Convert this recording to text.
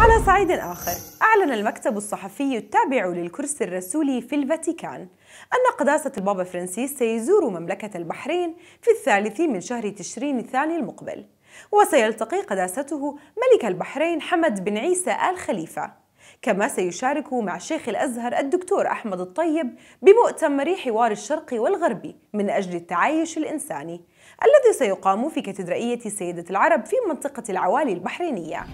على صعيد آخر أعلن المكتب الصحفي التابع للكرسي الرسولي في الفاتيكان أن قداسة البابا فرانسيس سيزور مملكة البحرين في الثالث من شهر تشرين الثاني المقبل وسيلتقي قداسته ملك البحرين حمد بن عيسى آل خليفة كما سيشارك مع شيخ الأزهر الدكتور أحمد الطيب بمؤتمر حوار الشرق والغربي من أجل التعايش الإنساني الذي سيقام في كاتدرائية سيدة العرب في منطقة العوالي البحرينية